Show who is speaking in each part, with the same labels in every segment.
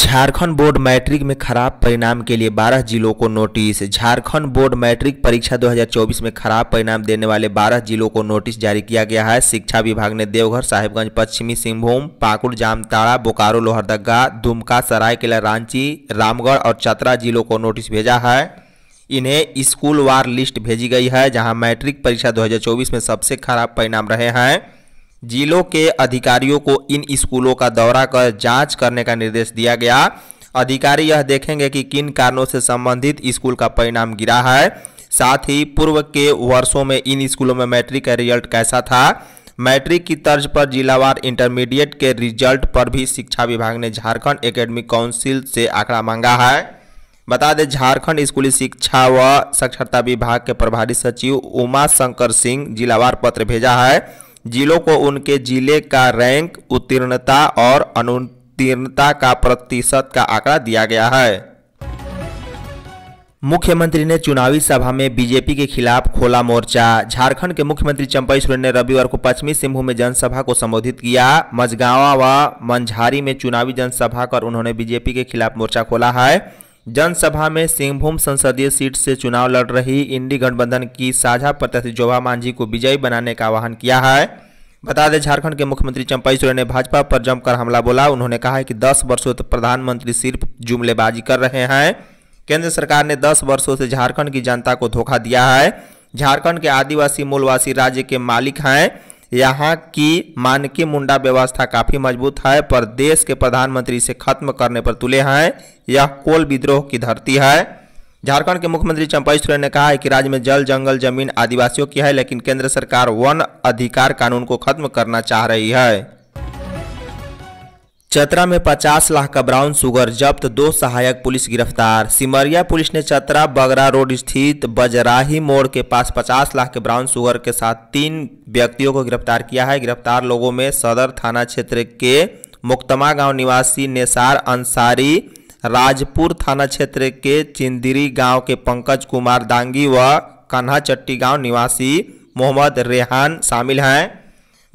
Speaker 1: Jharkhand board matric में खराब परिणाम के लिए 12 जिलों को नोटिस झारखंड बोर्ड मैट्रिक परीक्षा 2024 में खराब परिणाम देने वाले 12 जिलों को नोटिस जारी किया गया है शिक्षा विभाग ने देवघर साहिबगंज पश्चिमी सिंहभूम पाकुड़ जामताड़ा बोकारो लोहरदगा दुमका सरायकेला रांची रामगढ़ और चतरा जिलों को नोटिस भेजा है इन्हें स्कूल वार लिस्ट भेजी गई है जहाँ मैट्रिक परीक्षा दो में सबसे खराब परिणाम रहे हैं जिलों के अधिकारियों को इन स्कूलों का दौरा कर जांच करने का निर्देश दिया गया अधिकारी यह देखेंगे कि किन कारणों से संबंधित स्कूल का परिणाम गिरा है साथ ही पूर्व के वर्षों में इन स्कूलों में मैट्रिक का रिजल्ट कैसा था मैट्रिक की तर्ज पर जिलावार इंटरमीडिएट के रिजल्ट पर भी शिक्षा विभाग ने झारखंड एकेडमिक काउंसिल से आंकड़ा मांगा है बता दें झारखंड स्कूली शिक्षा व साक्षरता विभाग के प्रभारी सचिव उमा शंकर सिंह जिलावार पत्र भेजा है जिलों को उनके जिले का रैंक उत्तीर्णता और अनुत्तीर्णता का प्रतिशत का आंकड़ा दिया गया है मुख्यमंत्री ने चुनावी सभा में बीजेपी के खिलाफ खोला मोर्चा झारखंड के मुख्यमंत्री चंपई सोरेन ने रविवार को पश्चिमी सिंहभूम में जनसभा को संबोधित किया मजगावा व मंझारी में चुनावी जनसभा कर उन्होंने बीजेपी के खिलाफ मोर्चा खोला है जनसभा में सिंहभूम संसदीय सीट से चुनाव लड़ रही इंडी गठबंधन की साझा प्रत्याशी जोभा मांझी को विजयी बनाने का आह्वान किया है बता दें झारखंड के मुख्यमंत्री चंपाई सोरेन ने भाजपा पर जमकर हमला बोला उन्होंने कहा है कि 10 वर्षों तक प्रधानमंत्री सिर्फ जुमलेबाजी कर रहे हैं केंद्र सरकार ने 10 वर्षों से झारखंड की जनता को धोखा दिया है झारखंड के आदिवासी मूलवासी राज्य के मालिक हैं यहाँ की मानकी मुंडा व्यवस्था काफ़ी मजबूत है पर देश के प्रधानमंत्री इसे खत्म करने पर तुले हैं यह कोल विद्रोह की धरती है झारखंड के मुख्यमंत्री चंपाई सोरेन ने कहा है कि राज्य में जल जंगल जमीन आदिवासियों की है लेकिन केंद्र सरकार वन अधिकार कानून को खत्म करना चाह रही है चतरा में 50 लाख का ब्राउन शुगर जब्त दो सहायक पुलिस गिरफ्तार सिमरिया पुलिस ने चतरा बगरा रोड स्थित बजराही मोड़ के पास 50 लाख के ब्राउन शुगर के साथ तीन व्यक्तियों को गिरफ्तार किया है गिरफ्तार लोगों में सदर थाना क्षेत्र के मुक्तमा गांव निवासी नेसार अंसारी राजपुर थाना क्षेत्र के चिंदिरी गाँव के पंकज कुमार दांगी व कन्हा चट्टी गाँव निवासी मोहम्मद रेहान शामिल हैं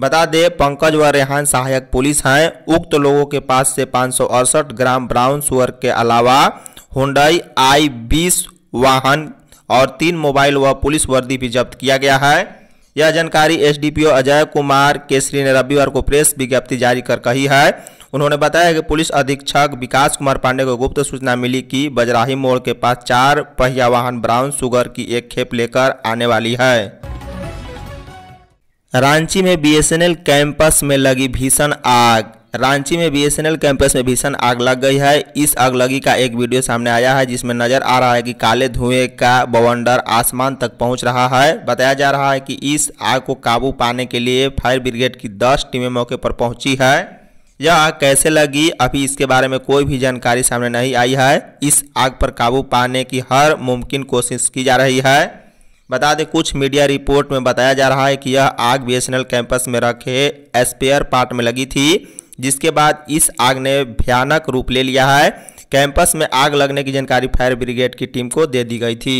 Speaker 1: बता दें पंकज व रेहान सहायक पुलिस हैं उक्त लोगों के पास से पाँच ग्राम ब्राउन सुअर के अलावा हुंडई आई बीस वाहन और तीन मोबाइल व पुलिस वर्दी भी जब्त किया गया है यह जानकारी एसडीपीओ अजय कुमार केसरी ने रविवार को प्रेस विज्ञप्ति जारी कर कही है उन्होंने बताया कि पुलिस अधीक्षक विकास कुमार पांडे को गुप्त सूचना मिली कि बजराही मोड़ के पास चार पहिया वाहन ब्राउन शुगर की एक खेप लेकर आने वाली है रांची में बीएसएनएल कैंपस में लगी भीषण आग रांची में बीएसएनएल कैंपस में भीषण आग लग गई है इस आग लगी का एक वीडियो सामने आया है जिसमें नजर आ रहा है कि काले धुएं का बवंडर आसमान तक पहुंच रहा है बताया जा रहा है कि इस आग को काबू पाने के लिए फायर ब्रिगेड की 10 टीमें मौके पर पहुंची है यह आग कैसे लगी अभी इसके बारे में कोई भी जानकारी सामने नहीं आई है इस आग पर काबू पाने की हर मुमकिन कोशिश की जा रही है बता दें कुछ मीडिया रिपोर्ट में बताया जा रहा है कि यह आग बी कैंपस में रखे स्पेयर पार्ट में लगी थी जिसके बाद इस आग ने भयानक रूप ले लिया है कैंपस में आग लगने की जानकारी फायर ब्रिगेड की टीम को दे दी गई थी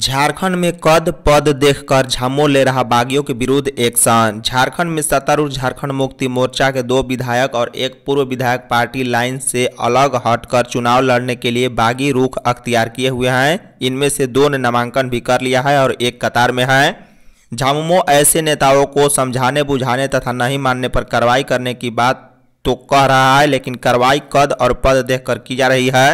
Speaker 1: झारखंड में कद पद देखकर झामो ले रहा बागियों के विरुद्ध एक्शन झारखंड में सत्तारूढ़ झारखंड मुक्ति मोर्चा के दो विधायक और एक पूर्व विधायक पार्टी लाइन से अलग हटकर चुनाव लड़ने के लिए बागी रुख अख्तियार किए हुए हैं इनमें से दो ने नामांकन भी कर लिया है और एक कतार में है झामुमो ऐसे नेताओं को समझाने बुझाने तथा नहीं मानने पर कार्रवाई करने की बात तो कह रहा है लेकिन कार्रवाई कद और पद देखकर की जा रही है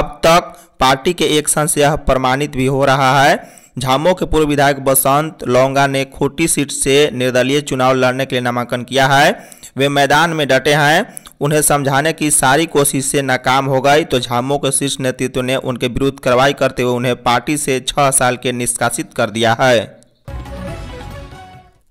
Speaker 1: अब तक पार्टी के एक्शन से यह प्रमाणित भी हो रहा है झामो के पूर्व विधायक बसंत लौंगा ने खोटी सीट से निर्दलीय चुनाव लड़ने के लिए नामांकन किया है वे मैदान में डटे हैं उन्हें समझाने की सारी कोशिशें नाकाम हो गई तो झामो के शीर्ष नेतृत्व ने उनके विरुद्ध कार्रवाई करते हुए उन्हें पार्टी से छह साल के निष्कासित कर दिया है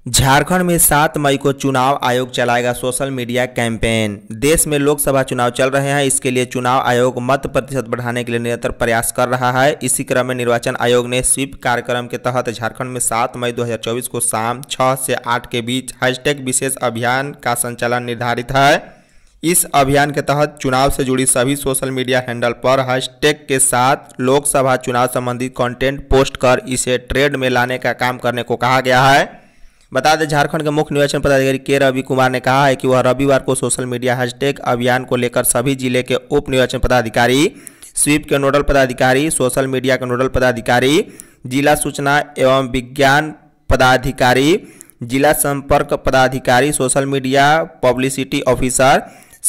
Speaker 1: झारखंड में 7 मई को चुनाव आयोग चलाएगा सोशल मीडिया कैंपेन देश में लोकसभा चुनाव चल रहे हैं इसके लिए चुनाव आयोग मत प्रतिशत बढ़ाने के लिए निरंतर प्रयास कर रहा है इसी क्रम में निर्वाचन आयोग ने स्वीप कार्यक्रम के तहत झारखंड में 7 मई 2024 को शाम 6 से 8 के बीच हैशटैग विशेष अभियान का संचालन निर्धारित है इस अभियान के तहत चुनाव से जुड़ी सभी सोशल मीडिया हैंडल पर हैशटैग के साथ लोकसभा चुनाव संबंधी कॉन्टेंट पोस्ट कर इसे ट्रेड में लाने का काम करने को कहा गया है बता दें झारखंड के मुख्य निर्वाचन पदाधिकारी के रवि कुमार ने कहा है कि वह रविवार को सोशल मीडिया हैशटैग अभियान को लेकर सभी जिले के उप निर्वाचन पदाधिकारी स्वीप के नोडल पदाधिकारी सोशल मीडिया के नोडल पदाधिकारी जिला सूचना एवं विज्ञान पदाधिकारी जिला संपर्क पदाधिकारी सोशल मीडिया पब्लिसिटी ऑफिसर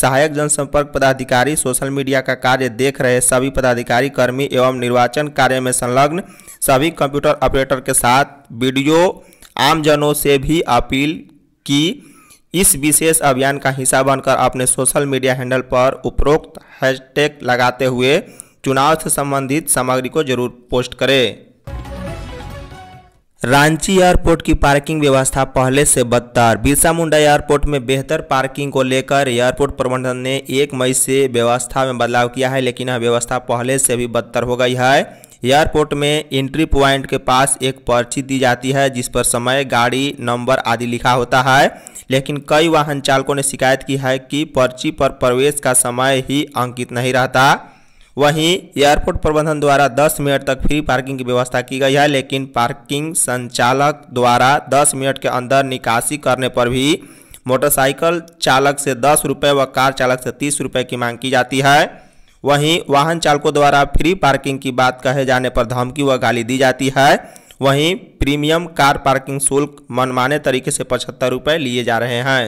Speaker 1: सहायक जनसंपर्क पदाधिकारी सोशल मीडिया का कार्य देख रहे सभी पदाधिकारी कर्मी एवं निर्वाचन कार्य में संलग्न सभी कंप्यूटर ऑपरेटर के साथ वीडियो आमजनों से भी अपील की इस विशेष अभियान का हिस्सा बनकर अपने सोशल मीडिया हैंडल पर उपरोक्त हैशटैग लगाते हुए चुनाव से संबंधित सामग्री को जरूर पोस्ट करें रांची एयरपोर्ट की पार्किंग व्यवस्था पहले से बदतर बिरसा मुंडा एयरपोर्ट में बेहतर पार्किंग को लेकर एयरपोर्ट प्रबंधन ने एक मई से व्यवस्था में बदलाव किया है लेकिन यह व्यवस्था पहले से भी बदतर हो गई है एयरपोर्ट में एंट्री पॉइंट के पास एक पर्ची दी जाती है जिस पर समय गाड़ी नंबर आदि लिखा होता है लेकिन कई वाहन चालकों ने शिकायत की है कि पर्ची पर प्रवेश का समय ही अंकित नहीं रहता वहीं एयरपोर्ट प्रबंधन द्वारा 10 मिनट तक फ्री पार्किंग की व्यवस्था की गई है लेकिन पार्किंग संचालक द्वारा 10 मिनट के अंदर निकासी करने पर भी मोटरसाइकिल चालक से दस रुपये व कार चालक से तीस रुपये की मांग की जाती है वहीं वाहन चालकों द्वारा फ्री पार्किंग की बात कहे जाने पर धमकी व गाली दी जाती है वहीं प्रीमियम कार पार्किंग शुल्क मनमाने तरीके से पचहत्तर रुपये लिए जा रहे हैं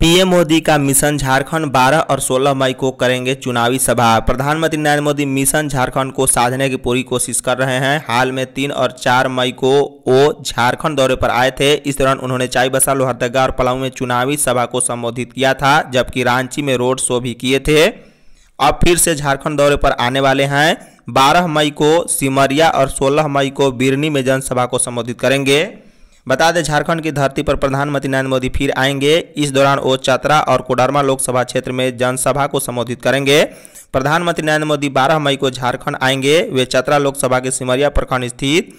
Speaker 1: पीएम मोदी का मिशन झारखंड 12 और 16 मई को करेंगे चुनावी सभा प्रधानमंत्री नरेंद्र मोदी मिशन झारखंड को साधने की पूरी कोशिश कर रहे हैं हाल में तीन और चार मई को वो झारखंड दौरे पर आए थे इस दौरान उन्होंने चाईबसा लोहरदगा और पलाऊ में चुनावी सभा को संबोधित किया था जबकि रांची में रोड शो भी किए थे अब फिर से झारखंड दौरे पर आने वाले हैं बारह मई को सिमरिया और सोलह मई को बिरनी में जनसभा को संबोधित करेंगे बता दें झारखंड की धरती पर प्रधानमंत्री नरेंद्र मोदी फिर आएंगे इस दौरान वो चतरा और कोडरमा लोकसभा क्षेत्र में जनसभा को संबोधित करेंगे प्रधानमंत्री नरेंद्र मोदी 12 मई को झारखंड आएंगे वे चतरा लोकसभा के सिमरिया प्रखंड स्थित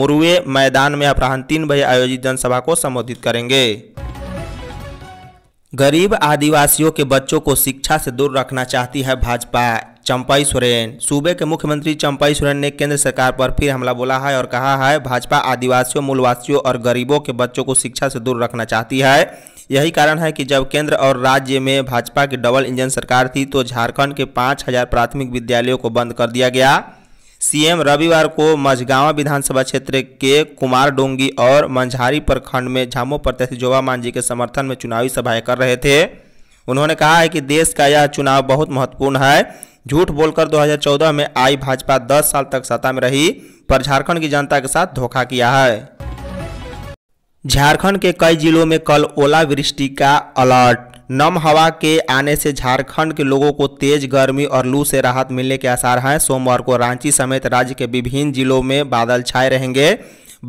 Speaker 1: मुरुए मैदान में अपराह्न तीन बजे आयोजित जनसभा को संबोधित करेंगे गरीब आदिवासियों के बच्चों को शिक्षा से दूर रखना चाहती है भाजपा चंपाई सोरेन सूबे के मुख्यमंत्री चंपाई सोरेन ने केंद्र सरकार पर फिर हमला बोला है और कहा है भाजपा आदिवासियों मूलवासियों और गरीबों के बच्चों को शिक्षा से दूर रखना चाहती है यही कारण है कि जब केंद्र और राज्य में भाजपा की डबल इंजन सरकार थी तो झारखंड के पाँच हजार प्राथमिक विद्यालयों को बंद कर दिया गया सीएम रविवार को मझगावा विधानसभा क्षेत्र के कुमार डोंगी और मंझारी प्रखंड में झामो प्रत्याशी जोबा मांझी के समर्थन में चुनावी सभाएं कर रहे थे उन्होंने कहा है कि देश का यह चुनाव बहुत महत्वपूर्ण है झूठ बोलकर 2014 में आई भाजपा 10 साल तक सत्ता में रही पर झारखंड की जनता के साथ धोखा किया है झारखंड के कई जिलों में कल ओलावृष्टि का अलर्ट नम हवा के आने से झारखंड के लोगों को तेज गर्मी और लू से राहत मिलने के आसार हैं सोमवार को रांची समेत राज्य के विभिन्न जिलों में बादल छाए रहेंगे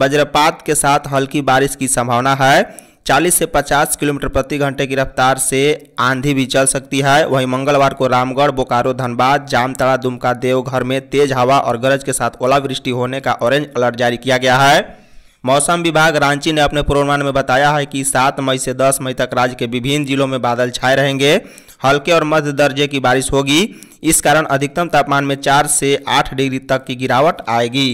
Speaker 1: वज्रपात के साथ हल्की बारिश की संभावना है 40 से 50 किलोमीटर प्रति घंटे की रफ्तार से आंधी भी चल सकती है वहीं मंगलवार को रामगढ़ बोकारो धनबाद जामताड़ा दुमका देवघर में तेज हवा और गरज के साथ ओलावृष्टि होने का ऑरेंज अलर्ट जारी किया गया है मौसम विभाग रांची ने अपने पूर्वानुमान में बताया है कि 7 मई से 10 मई तक राज्य के विभिन्न जिलों में बादल छाए रहेंगे हल्के और मध्य दर्जे की बारिश होगी इस कारण अधिकतम तापमान में चार से आठ डिग्री तक की गिरावट आएगी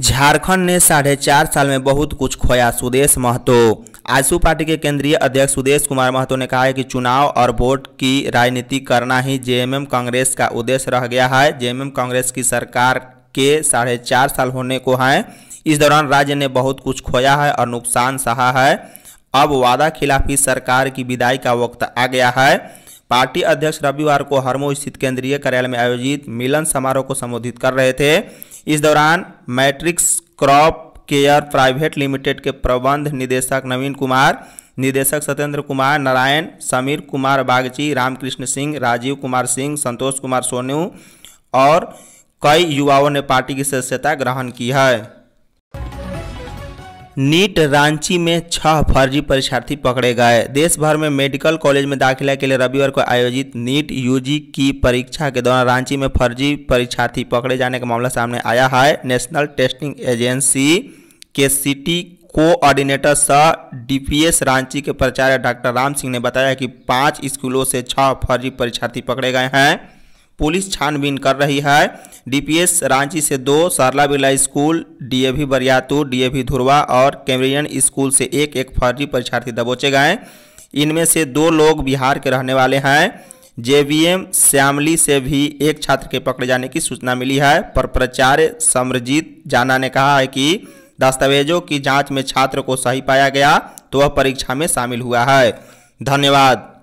Speaker 1: झारखंड ने साढ़े चार साल में बहुत कुछ खोया सुदेश महतो आजसू पार्टी के केंद्रीय अध्यक्ष सुदेश कुमार महतो ने कहा है कि चुनाव और वोट की राजनीति करना ही जेएमएम कांग्रेस का उद्देश्य रह गया है जेएमएम कांग्रेस की सरकार के साढ़े चार साल होने को हैं इस दौरान राज्य ने बहुत कुछ खोया है और नुकसान सहा है अब वादा खिलाफी सरकार की विदाई का वक्त आ गया है पार्टी अध्यक्ष रविवार को हरमो स्थित केंद्रीय कार्यालय में आयोजित मिलन समारोह को संबोधित कर रहे थे इस दौरान matrix crop care private limited के प्रबंध निदेशक नवीन कुमार निदेशक सत्येंद्र कुमार नारायण समीर कुमार बागची रामकृष्ण सिंह राजीव कुमार सिंह संतोष कुमार सोनू और कई युवाओं ने पार्टी की सदस्यता ग्रहण की है नीट रांची में छह फर्जी परीक्षार्थी पकड़े गए देश भर में मेडिकल कॉलेज में दाखिला के लिए रविवार को आयोजित नीट यूजी की परीक्षा के दौरान रांची में फर्जी परीक्षार्थी पकड़े जाने का मामला सामने आया है नेशनल टेस्टिंग एजेंसी के सिटी कोऑर्डिनेटर सह डीपीएस रांची के प्राचार्य डॉक्टर राम सिंह ने बताया कि पाँच स्कूलों से छह फर्जी परीक्षार्थी पकड़े गए हैं पुलिस छानबीन कर रही है डीपीएस रांची से दो Sarla Birla school DAV Bariatu DAV Dhurwa और कैमरियन स्कूल से एक एक फर्जी परीक्षार्थी दबोचे गए इनमें से दो लोग बिहार के रहने वाले हैं जेवीएम श्यामली से भी एक छात्र के पकड़े जाने की सूचना मिली है पर प्राचार्य समरजीत जाना ने कहा है कि दस्तावेजों की जांच में छात्र को सही पाया गया तो वह परीक्षा में शामिल हुआ है धन्यवाद